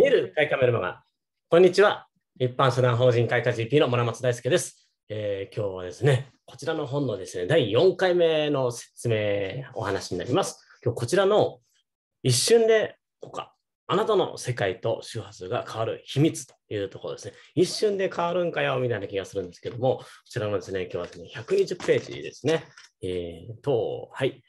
見える会カメラマン。こんにちは。一般社団法人開花 GP の村松大輔です、えー、今日はですね、こちらの本のですね、第4回目の説明、お話になります。今日こちらの一瞬で他、あなたの世界と周波数が変わる秘密というところですね。一瞬で変わるんかよ、みたいな気がするんですけども、こちらのですね、今日はですね、120ページですね。えー、と、はい。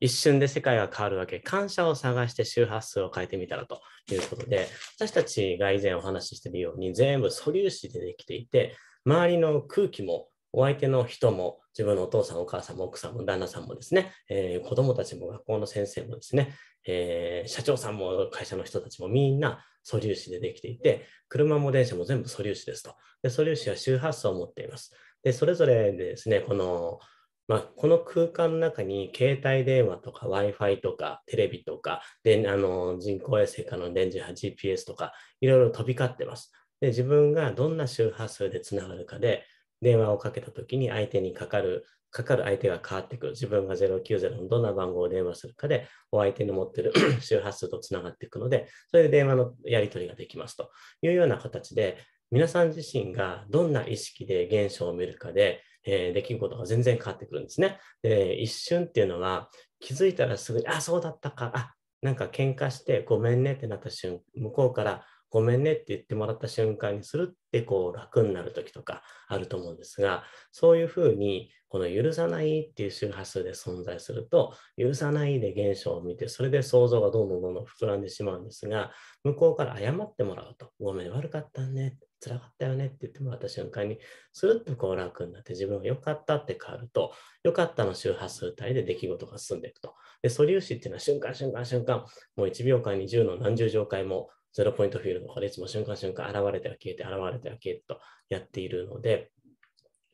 一瞬で世界が変わるわけ。感謝を探して周波数を変えてみたらということで、私たちが以前お話ししているように、全部素粒子でできていて、周りの空気も、お相手の人も、自分のお父さん、お母さんも、奥さんも、旦那さんもですね、えー、子供たちも、学校の先生もですね、えー、社長さんも、会社の人たちも、みんな素粒子でできていて、車も電車も全部素粒子ですと。で素粒子は周波数を持っています。で、それぞれですね、この、まあ、この空間の中に携帯電話とか Wi-Fi とかテレビとかであの人工衛星からの電磁波 GPS とかいろいろ飛び交ってます。で自分がどんな周波数でつながるかで電話をかけた時に相手にかかるかかる相手が変わってくる自分が090のどんな番号を電話するかでお相手の持ってる 周波数とつながっていくのでそれで電話のやり取りができますというような形で皆さん自身がどんな意識で現象を見るかでえー、できることが全然変わってくるんですね。で、一瞬っていうのは、気づいたらすぐに、あ、そうだったか、あ、なんか喧嘩して、ごめんねってなった瞬間、向こうから、ごめんねって言ってもらった瞬間にするってこう楽になる時とかあると思うんですがそういうふうにこの許さないっていう周波数で存在すると許さないで現象を見てそれで想像がどんどんどんどん膨らんでしまうんですが向こうから謝ってもらうとごめん悪かったね辛かったよねって言ってもらった瞬間に、スルッとこう楽になって自分が良かったって変わると、良かったの周波数帯で出来事が進んでいくと。で、素粒子っていうのは瞬間瞬間瞬間、もう1秒間に10の何十乗回もゼロポイントフィールドがいつも瞬間瞬間現れては消えて、現れては消えてとやっているので、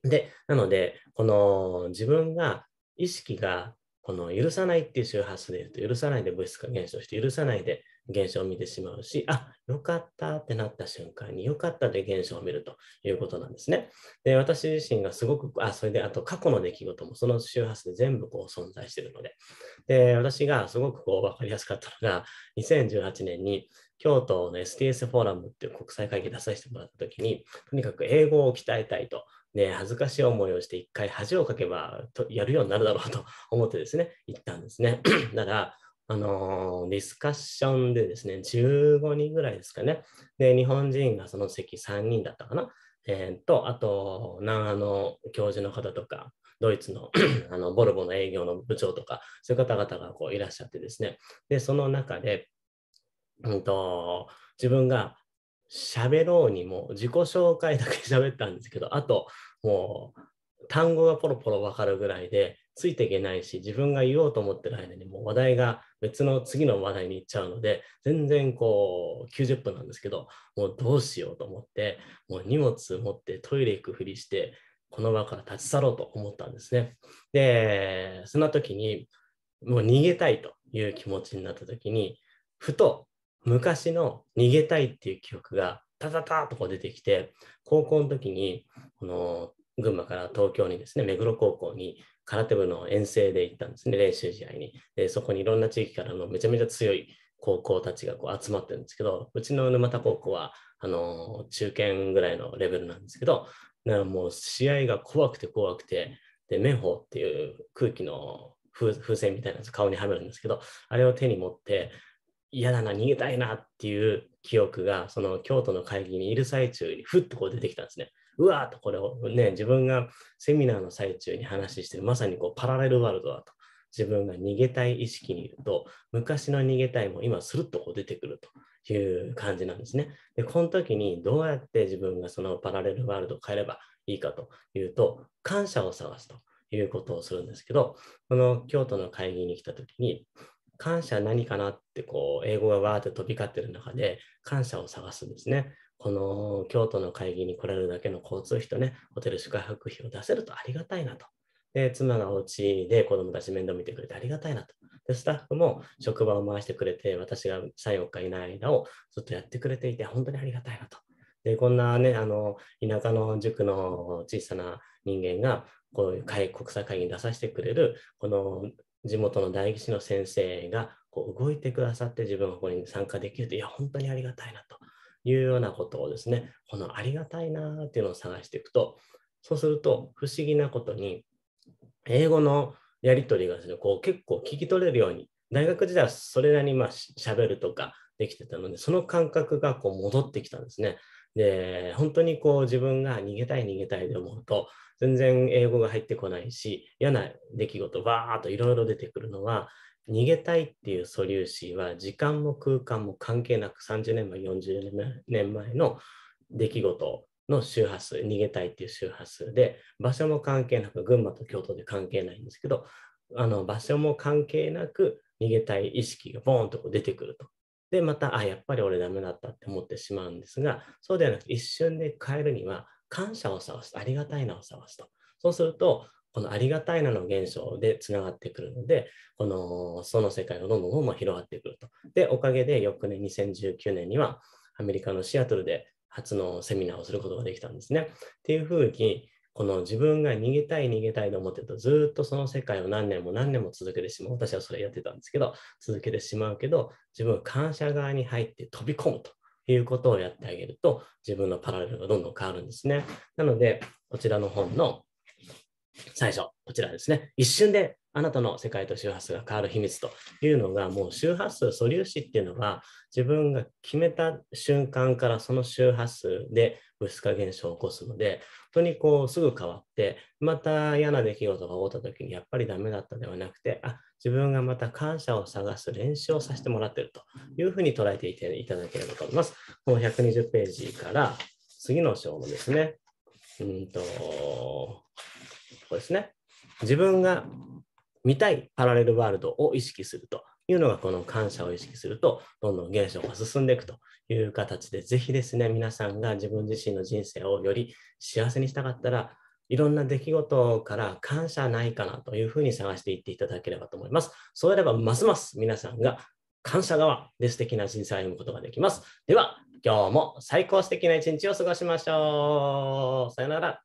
で、なので、この自分が意識がこの許さないっていう周波数で言うと、許さないで物質が減少して、許さないで現象を見てしまうし、あ、よかったってなった瞬間に、よかったで現象を見るということなんですね。で、私自身がすごく、あ、それで、あと過去の出来事もその周波数で全部こう存在しているので、で、私がすごくこう分かりやすかったのが、2018年に京都の STS フォーラムっていう国際会議出させてもらった時に、とにかく英語を鍛えたいとね、恥ずかしい思いをして一回恥をかけばやるようになるだろうと思ってですね、行ったんですね。な ら、あのディスカッションでですね、15人ぐらいですかね。で、日本人がその席3人だったかな。えー、と、あと、南アの教授の方とか、ドイツの あのボルボの営業の部長とか、そういう方々がこういらっしゃってですね。で、その中で、うんと、自分が喋ろうにも自己紹介だけ喋ったんですけど、あと、もう、単語がポロポロ分かるぐらいで、ついていけないし、自分が言おうと思ってる間にもう話題が別の次の話題に行っちゃうので、全然こう90分なんですけど、もうどうしようと思って、もう荷物持ってトイレ行くふりして、この場から立ち去ろうと思ったんですね。で、そんな時に、もう逃げたいという気持ちになった時に、ふと昔の逃げたいっていう記憶がタタタとこう出てきて、高校の時に、この群馬から東京にですね、目黒高校に空手部の遠征で行ったんですね、練習試合に。で、そこにいろんな地域からのめちゃめちゃ強い高校たちがこう集まってるんですけど、うちの沼田高校は、あの、中堅ぐらいのレベルなんですけど、だからもう試合が怖くて怖くて、で、明宝っていう空気の風船みたいなやつ顔にはめるんですけど、あれを手に持って、嫌だな、逃げたいなっていう記憶が、その京都の会議にいる最中にふっとこう出てきたんですね。うわーっとこれをね、自分がセミナーの最中に話してる、まさにこうパラレルワールドだと。自分が逃げたい意識にいると、昔の逃げたいも今スルッとこう出てくるという感じなんですね。で、この時にどうやって自分がそのパラレルワールドを変えればいいかというと、感謝を探すということをするんですけど、この京都の会議に来た時に、感謝何かなってこう英語がわーって飛び交ってる中で感謝を探すんですね。この京都の会議に来られるだけの交通費とね、ホテル宿泊費を出せるとありがたいなと。で、妻がお家で子供たち面倒見てくれてありがたいなと。で、スタッフも職場を回してくれて、私が3、4日いない間をずっとやってくれていて、本当にありがたいなと。で、こんなね、あの、田舎の塾の小さな人間が、こういう会国際会議に出させてくれる、この地元の代議士の先生がこう動いてくださって自分はここに参加できると、いや、本当にありがたいなと。いうようなことをですね、このありがたいなっていうのを探していくと、そうすると不思議なことに、英語のやり取りがですね、こう結構聞き取れるように、大学時代はそれなりにまあべるとかできてたので、その感覚がこう戻ってきたんですね。で、本当にこう自分が逃げたい逃げたいと思うと、全然英語が入ってこないし、嫌な出来事ばーっといろいろ出てくるのは、逃げたいっていう素粒子は時間も空間も関係なく30年前40年前の出来事の周波数逃げたいっていう周波数で場所も関係なく群馬と京都で関係ないんですけどあの場所も関係なく逃げたい意識がボーンとこう出てくると。でまたあやっぱり俺ダメだったって思ってしまうんですがそうではなく一瞬で変えるには感謝を探すありがたいなを探すと。そうするとこのありがたいなの現象でつながってくるので、このその世界がどんどんどんどん広がってくると。で、おかげで翌年2019年にはアメリカのシアトルで初のセミナーをすることができたんですね。っていうふうに、この自分が逃げたい逃げたいと思ってるとずっとその世界を何年も何年も続けてしまう私はそれやってたんですけど続けてしまうけど自分は感謝側に入って飛び込むということをやってあげると自分のパラレルがどんどん変わるんですねなのでこちらの本の最初、こちらですね。一瞬であなたの世界と周波数が変わる秘密というのが、もう周波数素粒子っていうのは、自分が決めた瞬間からその周波数で物質化現象を起こすので、本当にこうすぐ変わって、また嫌な出来事が起こった時にやっぱりダメだったではなくて、あ、自分がまた感謝を探す練習をさせてもらってるというふうに捉えていただければと思います。この120ページから次の章のですね、うんと、とこですね。自分が見たいパラレルワールドを意識するというのがこの感謝を意識するとどんどん現象が進んでいくという形でぜひですね皆さんが自分自身の人生をより幸せにしたかったらいろんな出来事から感謝ないかなというふうに探していっていただければと思います。そうやればますます皆さんが感謝側で素敵な人生を歩むことができます。では今日も最高素敵な一日を過ごしましょう。さよなら。